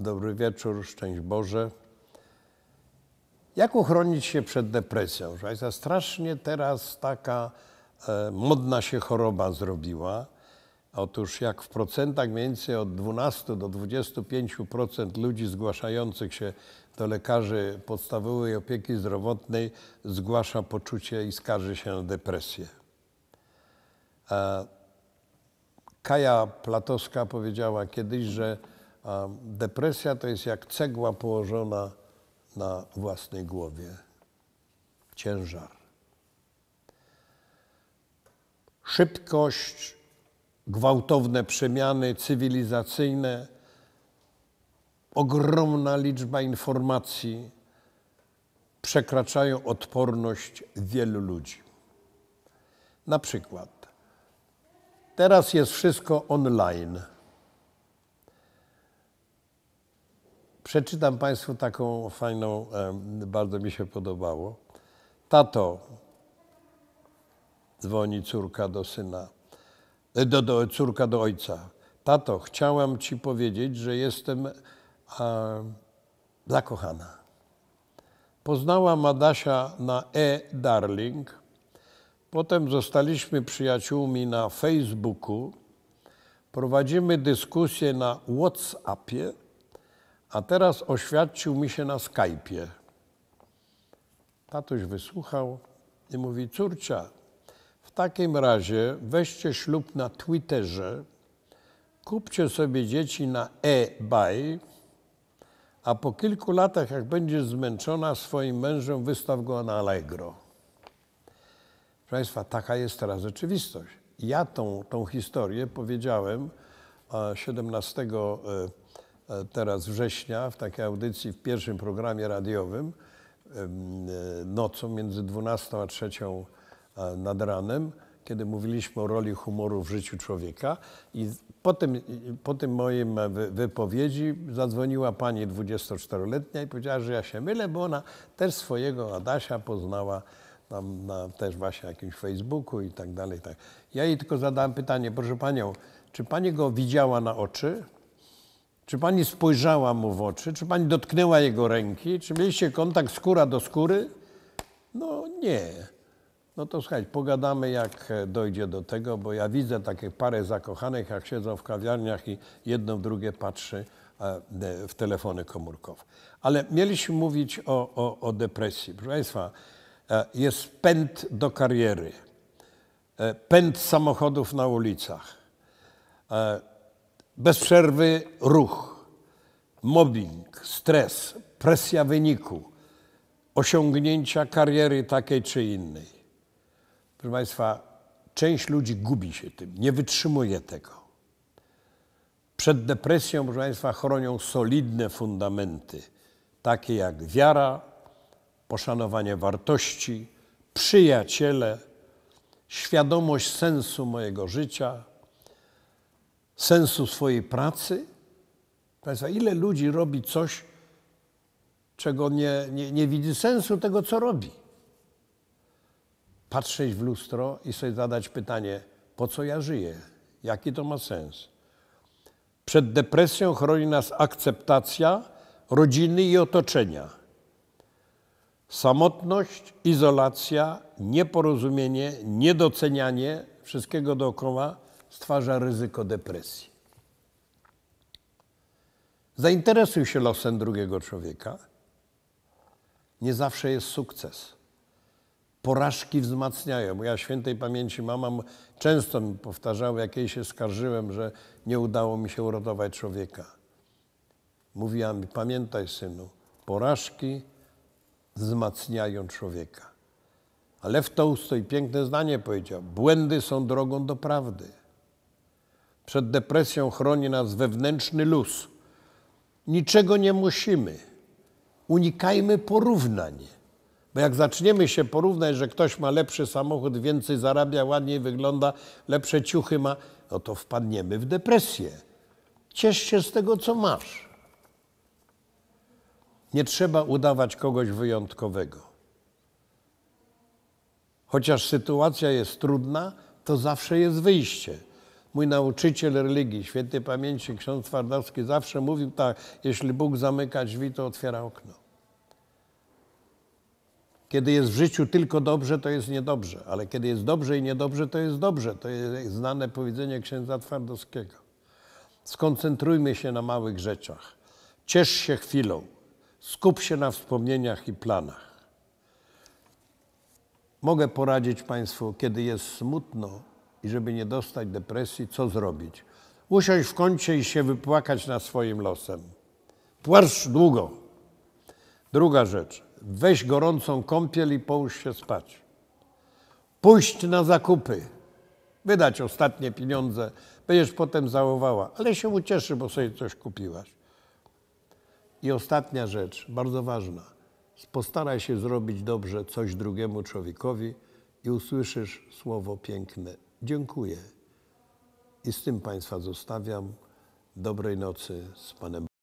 Dobry wieczór, szczęść Boże. Jak uchronić się przed depresją? Że strasznie teraz taka e, modna się choroba zrobiła. Otóż jak w procentach mniej więcej od 12 do 25% ludzi zgłaszających się do lekarzy podstawowej opieki zdrowotnej zgłasza poczucie i skarży się na depresję. E, Kaja Platowska powiedziała kiedyś, że a depresja to jest jak cegła położona na własnej głowie. Ciężar. Szybkość, gwałtowne przemiany cywilizacyjne, ogromna liczba informacji przekraczają odporność wielu ludzi. Na przykład, teraz jest wszystko online. Przeczytam Państwu taką fajną, bardzo mi się podobało. Tato, dzwoni córka do syna, e, do, do, córka do ojca. Tato, chciałam ci powiedzieć, że jestem a, zakochana. Poznałam Adasia na e-darling. Potem zostaliśmy przyjaciółmi na Facebooku. Prowadzimy dyskusję na WhatsAppie a teraz oświadczył mi się na Skype'ie. Tatuś wysłuchał i mówi: Córcia, w takim razie weźcie ślub na Twitterze, kupcie sobie dzieci na e-buy, a po kilku latach, jak będziesz zmęczona swoim mężem, wystaw go na Allegro. Proszę Państwa, taka jest teraz rzeczywistość. Ja tą, tą historię powiedziałem 17 e, E, teraz września w takiej audycji w pierwszym programie radiowym e, nocą między 12 a 3 nad ranem, kiedy mówiliśmy o roli humoru w życiu człowieka. I po tym, po tym moim e, wypowiedzi zadzwoniła pani 24-letnia i powiedziała, że ja się mylę, bo ona też swojego Adasia poznała tam na też właśnie jakimś Facebooku i tak dalej. Tak. Ja jej tylko zadałem pytanie, proszę panią, czy pani go widziała na oczy? Czy pani spojrzała mu w oczy? Czy pani dotknęła jego ręki? Czy mieliście kontakt skóra do skóry? No nie. No to słuchaj, pogadamy jak e, dojdzie do tego, bo ja widzę takie parę zakochanych, jak siedzą w kawiarniach i jedno w drugie patrzy e, e, w telefony komórkowe. Ale mieliśmy mówić o, o, o depresji. Proszę Państwa, jest pęd do kariery, pęd samochodów na ulicach bez przerwy ruch, mobbing, stres, presja wyniku, osiągnięcia kariery takiej czy innej. Proszę Państwa, część ludzi gubi się tym, nie wytrzymuje tego. Przed depresją, proszę Państwa, chronią solidne fundamenty, takie jak wiara, poszanowanie wartości, przyjaciele, świadomość sensu mojego życia sensu swojej pracy. Państwa, ile ludzi robi coś, czego nie, nie, nie widzi sensu tego, co robi? Patrzeć w lustro i sobie zadać pytanie, po co ja żyję? Jaki to ma sens? Przed depresją chroni nas akceptacja rodziny i otoczenia. Samotność, izolacja, nieporozumienie, niedocenianie wszystkiego dookoła stwarza ryzyko depresji. Zainteresuj się losem drugiego człowieka. Nie zawsze jest sukces. Porażki wzmacniają. Ja świętej pamięci mama często mi powtarzała, jak jej się skarżyłem, że nie udało mi się uratować człowieka. Mówiła mi, pamiętaj synu, porażki wzmacniają człowieka. w Lew Tolstoj piękne zdanie powiedział: Błędy są drogą do prawdy. Przed depresją chroni nas wewnętrzny luz. Niczego nie musimy. Unikajmy porównań. Bo jak zaczniemy się porównać, że ktoś ma lepszy samochód, więcej zarabia, ładniej wygląda, lepsze ciuchy ma, no to wpadniemy w depresję. Ciesz się z tego, co masz. Nie trzeba udawać kogoś wyjątkowego. Chociaż sytuacja jest trudna, to zawsze jest wyjście mój nauczyciel religii, świętej pamięci ksiądz Twardowski zawsze mówił tak, jeśli Bóg zamyka drzwi, to otwiera okno. Kiedy jest w życiu tylko dobrze, to jest niedobrze, ale kiedy jest dobrze i niedobrze, to jest dobrze. To jest znane powiedzenie księdza Twardowskiego. Skoncentrujmy się na małych rzeczach. Ciesz się chwilą. Skup się na wspomnieniach i planach. Mogę poradzić Państwu, kiedy jest smutno, i żeby nie dostać depresji, co zrobić? Usiąść w kącie i się wypłakać nad swoim losem. Płacz długo. Druga rzecz. Weź gorącą kąpiel i połóż się spać. Pójść na zakupy. Wydać ostatnie pieniądze. Będziesz potem załowała, ale się ucieszy, bo sobie coś kupiłaś. I ostatnia rzecz, bardzo ważna. Postaraj się zrobić dobrze coś drugiemu człowiekowi i usłyszysz słowo piękne Dziękuję i z tym Państwa zostawiam. Dobrej nocy z Panem.